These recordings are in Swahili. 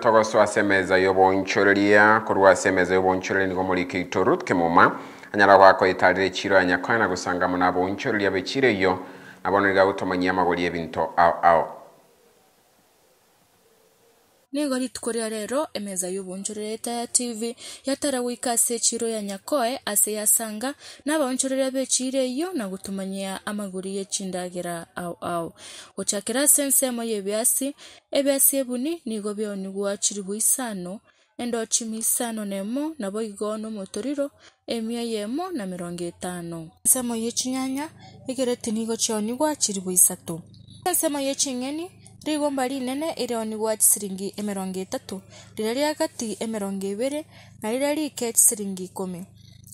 togoso asemeza yobonchoreria korwa asemeza yobonchoreria nigo morike Ruth kemoma anyara gwako itarire chiro anyakwena gusangamo nabonchoreria bechire yo nabonerega utomanyama amagori ebinto ao ao nigo ritukũria rero emeza y'obonchorereta ya tv yatarawika ase chiro ya nyakoe ase yasanga n'abaonchorera bechiire iyo na ye chindagira au au ao sense ase ensemo yebiasi ebiasi ebuni nigo bioni gwachiri bwisano endochimi isano nemo nabo igono motoriro emia yemo na mirongo etano ensemo yechinyanya egerete nigo chioni gwachiri bwisato ensemo yeching'eni rä u mbari nene ä rä ciringi mĩrongo ĩtatũ rĩrĩa rĩa gati mĩrongo ĩbĩrĩ na rĩrĩa rike ciringi ikũmi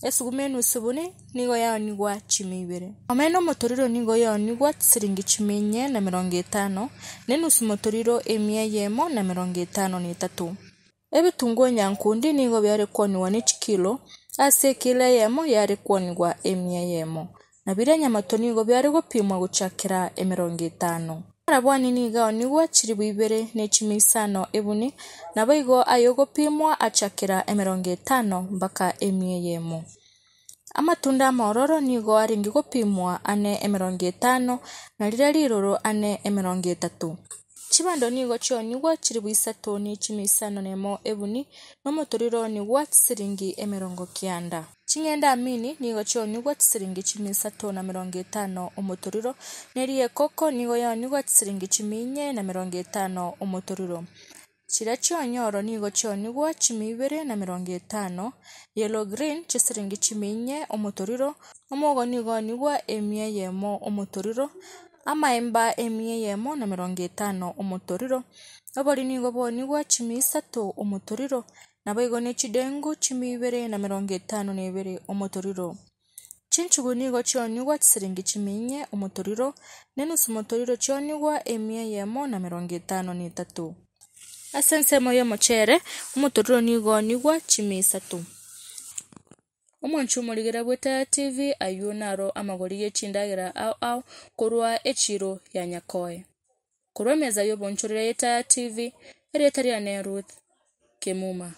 esugumenu subuni nigo yaonigwa chime ibere omeno motoriro nigo yaonigwa siringi chime nye na mirongo itano ne nusu motoriro emia yemo na mirongo itano na itatu ebitunguo nyankundi nigo byarikwoniwa ni chikilo ase ekila yemo yarikwonigwa emia yemo na birenya mato nigo byarigupimwa guchakira emirongo itano ni uwa chiribu ibere ni chimisano ebuni na boigo ayũgũpimwa mbaka emie yemu. Ama tunda maororo amatunda mororo aringi ringigũpimwa ane emirongo etano na riria rirũrũ ane emirongo itatu kibandoniigo kyoniigo kiri bwisatuni kimi isano nemo ebuni nomutuliro niigwo chisiringi emerongo kianda ching'enda amini nigo kyoniigo tsilingi chimi isato na mirongo itano omuturiro neri ekoko nigo yoniigo tsilingi chimi inye na mirongo etano omuturiro chira kyonyoro nigo kyoniigo chimi ibere na mirongo etano yellow green chisilingi chimi inye omuturiro omwogo nigo niigwo emie yemo omuturiro amaemba emi eyemo na mirongo etano omotoriro obori nigo boni chimi isato omotoriro nabo igo na echidengu chimi ibere na mirongo etano na ibere omotoriro chinchugu nigo chionigwa chisiringi chimi inye omotoriro na motoriro chionigwa emi eyemo na mirongo etano na etato ase ensemo ya mochere omotoriro nigo onigwa chimi isato umwanchumulikira bwe taya tv ayu naro amakoli yechindayira au au kurwa echiro ya nyakoe kurwa meza yobonchorera yetaya tv eryetariya ne ruth kemuma